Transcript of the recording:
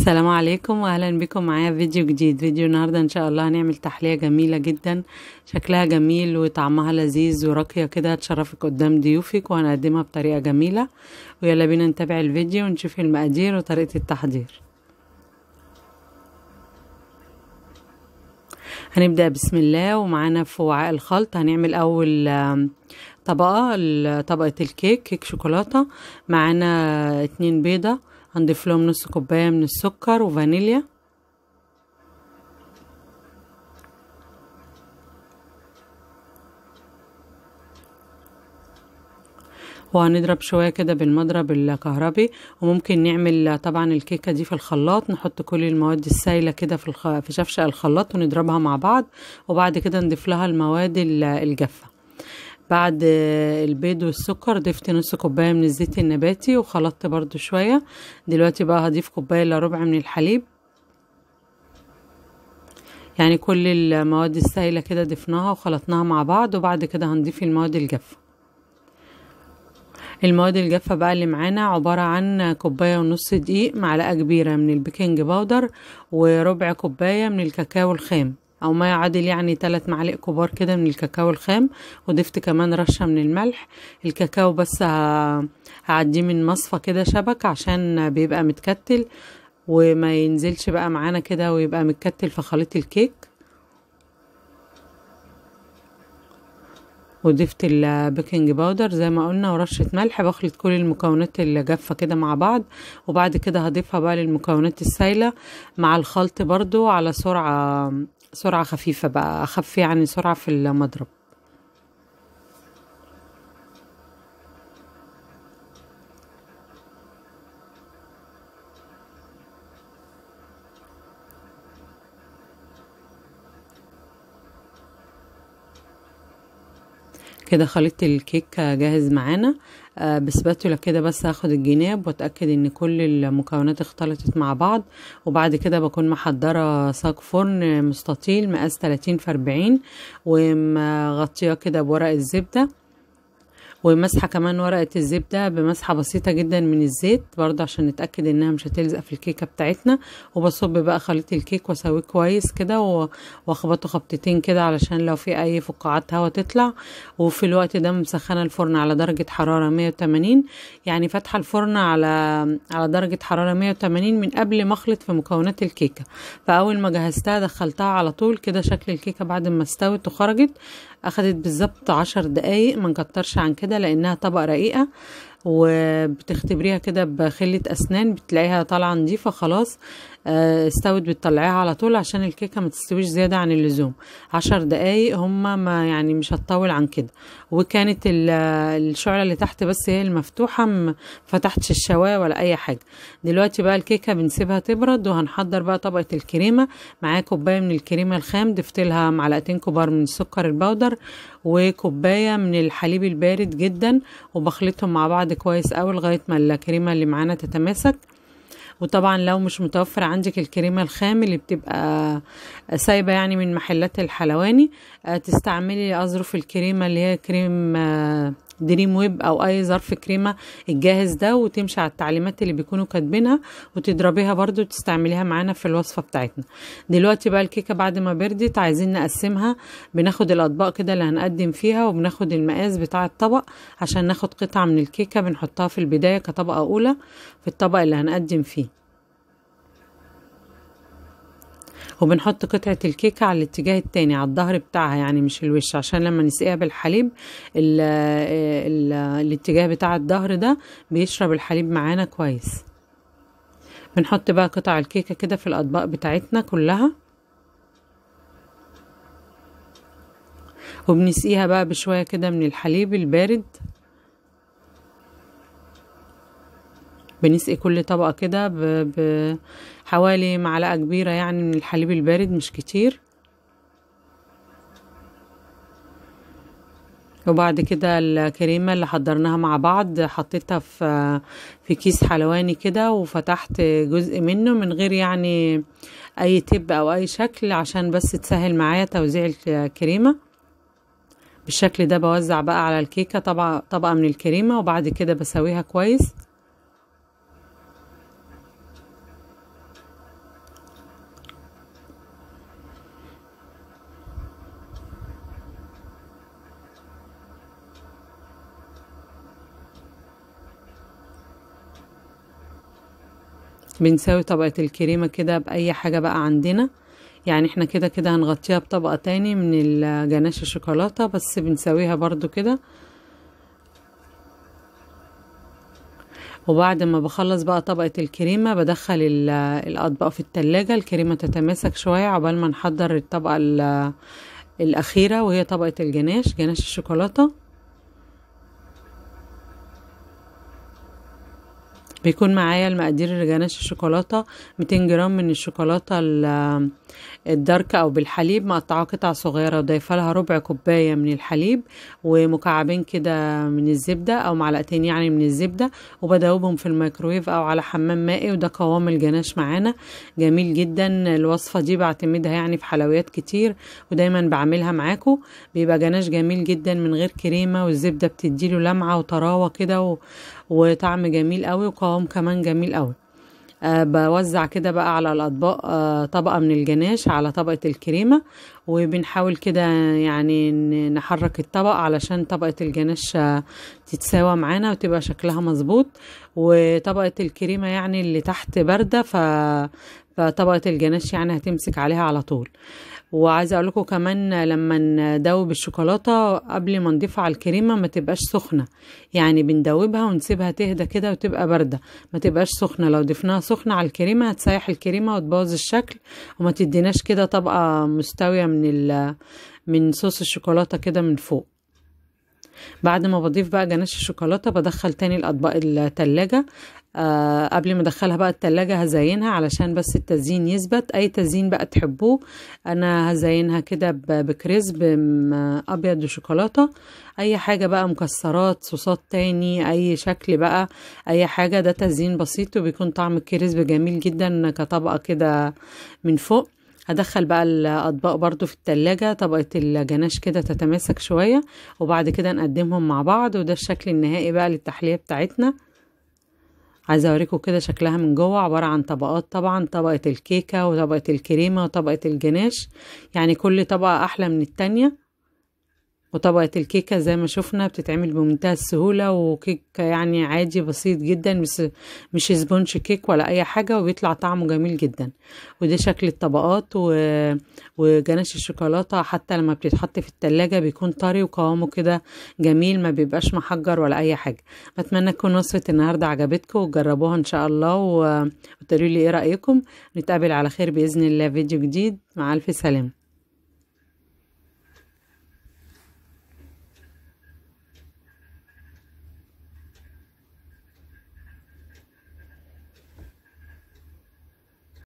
السلام عليكم واهلا بكم معايا في فيديو جديد فيديو النهاردة ان شاء الله هنعمل تحلية جميلة جدا شكلها جميل وطعمها لذيذ وراقية كده هتشرفك قدام ضيوفك وهنقدمها بطريقة جميلة ويلا بينا نتابع الفيديو ونشوف المقادير وطريقة التحضير هنبدأ بسم الله ومعانا في وعاء الخلط هنعمل أول طبقة طبقة الكيك كيك شوكولاتة معانا اتنين بيضة هنضيف لهم نص كوباية من السكر وفانيليا وهنضرب شوية كده بالمضرب الكهربي وممكن نعمل طبعا الكيكة دي في الخلاط نحط كل المواد السائلة كده في, الخ... في شفشق الخلاط ونضربها مع بعض وبعد كده نضيف لها المواد الجافة بعد البيض والسكر ضفت نص كوباية من الزيت النباتي وخلطت برضو شوية دلوقتي بقى هضيف كوباية الا ربع من الحليب يعني كل المواد السائلة كده ضفناها وخلطناها مع بعض وبعد كده هنضيف المواد الجافة المواد الجافة بقى اللي معانا عبارة عن كوباية ونص دقيق معلقة كبيرة من البيكنج باودر وربع كوباية من الكاكاو الخام أو ما يعادل يعني ثلاث معالق كبار كده من الكاكاو الخام وضفت كمان رشة من الملح الكاكاو بس هعديه من مصفى كده شبك عشان بيبقى متكتل وما ينزلش بقى معانا كده ويبقى متكتل في خليط الكيك وضفت البيكنج باودر زي ما قلنا ورشة ملح بخلط كل المكونات اللي جافة كده مع بعض وبعد كده هضيفها بقى للمكونات السايلة مع الخلط برضو على سرعة سرعة خفيفة بقى أخف يعني سرعة في المضرب كده خليط الكيك جاهز معانا آه، بسباتولا كده بس هاخد الجناب واتاكد ان كل المكونات اختلطت مع بعض وبعد كده بكون محضره صاج فرن مستطيل مقاس 30 في 40 ومغطياه كده بورق الزبده ومسحه كمان ورقه الزبده بمسحه بسيطه جدا من الزيت برضه عشان نتاكد انها مش هتلزق في الكيكه بتاعتنا وبصب بقى خليط الكيك واسويه كويس كده واخبطه خبطتين كده علشان لو في اي فقاعات هوا تطلع وفي الوقت ده مسخنه الفرن على درجه حراره 180 يعني فاتحه الفرن على على درجه حراره 180 من قبل ما اخلط في مكونات الكيكه فاول ما جهزتها دخلتها على طول كده شكل الكيكه بعد ما استوت وخرجت اخدت بالظبط عشر دقايق ما نكترش عن كده كده لأنها طبقة رقيقة وبتختبريها كده بخلة أسنان بتلاقيها طالعة نضيفة خلاص آه، استوت بتطلعيها على طول عشان الكيكة ما تستويش زيادة عن اللزوم عشر دقايق هما ما يعني مش هتطول عن كده وكانت الشعلة اللي تحت بس هي المفتوحة فتحتش الشواية ولا أي حاجة دلوقتي بقى الكيكة بنسيبها تبرد وهنحضر بقى طبقة الكريمة معايا كوباية من الكريمة الخام ضفتلها معلقتين كبار من السكر البودر وكوباية من الحليب البارد جدا وبخلطهم مع بعض بعض كويس قوي لغايه ما الكريمه اللي معانا تتماسك وطبعا لو مش متوفر عندك الكريمة الخام اللي بتبقى سايبة يعني من محلات الحلواني آه، تستعملي أظرف الكريمة اللي هي كريم آه، دريم ويب او اي ظرف كريمه الجاهز ده وتمشي على التعليمات اللي بيكونوا كاتبينها وتضربيها برده وتستعمليها معانا في الوصفه بتاعتنا دلوقتي بقى الكيكه بعد ما بردت عايزين نقسمها بناخد الاطباق كده اللي هنقدم فيها وبناخد المقاس بتاع الطبق عشان ناخد قطعه من الكيكه بنحطها في البدايه كطبقه اولى في الطبق اللي هنقدم فيه وبنحط قطعة الكيكة على الاتجاه التاني على الظهر بتاعها يعني مش الوش عشان لما نسقيها بالحليب الـ الـ الاتجاه بتاع الظهر ده بيشرب الحليب معانا كويس بنحط بقى قطع الكيكة كده في الأطباق بتاعتنا كلها وبنسقيها بقى بشوية كده من الحليب البارد بنسقي كل طبقة كده بحوالي معلقة كبيرة يعني من الحليب البارد مش كتير وبعد كده الكريمة اللي حضرناها مع بعض حطيتها في في كيس حلواني كده وفتحت جزء منه من غير يعني اي تب او اي شكل عشان بس تسهل معايا توزيع الكريمة بالشكل ده بوزع بقى على الكيكة طبقة من الكريمة وبعد كده بسويها كويس بنساوي طبقة الكريمة كده بأي حاجة بقى عندنا يعني احنا كده كده هنغطيها بطبقة تاني من الجناش الشوكولاتة بس بنساويها برضو كده وبعد ما بخلص بقى طبقة الكريمة بدخل الأطباق في التلاجة الكريمة تتماسك شوية عقبال ما نحضر الطبقة الأخيرة وهي طبقة الجناش جناش الشوكولاتة بيكون معايا المقادير الجناش الشوكولاته 200 جرام من الشوكولاته الدارك او بالحليب مقطعه قطع صغيره وضايفه لها ربع كوبايه من الحليب ومكعبين كده من الزبده او معلقتين يعني من الزبده وبدوبهم في الميكرويف او على حمام مائي وده قوام الجناش معانا جميل جدا الوصفه دي بعتمدها يعني في حلويات كتير ودايما بعملها معاكم بيبقى جناش جميل جدا من غير كريمه والزبده بتديله لمعه وطراوه كده وطعم جميل قوي وقوام كمان جميل قوي أه بوزع كده بقى على الأطباق أه طبقة من الجناش على طبقة الكريمة وبنحاول كده يعني نحرك الطبق علشان طبقة الجناش آه، تتساوى معانا وتبقى شكلها مظبوط وطبقة الكريمة يعني اللي تحت باردة ف فطبقة الجناش يعني هتمسك عليها على طول وعايزه اقول لكم كمان لما ندوب الشوكولاته قبل ما نضيفها على الكريمه ما تبقاش سخنه يعني بندوبها ونسيبها تهدى كده وتبقى بارده ما تبقاش سخنه لو ضفناها سخنه على الكريمه هتسيح الكريمه وتبوظ الشكل وما تديناش كده طبقه مستويه من من صوص الشوكولاته كده من فوق بعد ما بضيف بقى جناش الشوكولاتة بدخل تاني الأطباق التلاجة آه قبل ما ادخلها بقى التلاجة هزينها علشان بس التزيين يثبت اي تزيين بقى تحبوه انا هزينها كده بكريسب ابيض وشوكولاتة اي حاجة بقى مكسرات صوصات تاني اي شكل بقى اي حاجة ده تزيين بسيط وبيكون طعم الكريسب جميل جدا كطبقة كده من فوق هدخل بقى الأطباق برضو في التلاجة طبقة الجناش كده تتماسك شوية وبعد كده نقدمهم مع بعض وده الشكل النهائي بقى للتحلية بتاعتنا عايزه اوريكم كده شكلها من جوه عباره عن طبقات طبعا طبقه الكيكه وطبقه الكريمه وطبقه الجناش يعني كل طبقه احلى من التانيه وطبقة الكيكة زي ما شفنا بتتعمل بمنتهى السهولة وكيك يعني عادي بسيط جدا بس مش سبونش كيك ولا أي حاجة وبيطلع طعمه جميل جدا وده شكل الطبقات و... وجناش الشوكولاتة حتى لما بتتحط في التلاجة بيكون طري وقوامه كده جميل ما بيبقاش محجر ولا أي حاجة بتمنى تكون وصفة النهاردة عجبتكم وجربوها إن شاء الله و... وتقولوا لي إيه رأيكم نتقابل على خير بإذن الله فيديو جديد مع ألف سلامة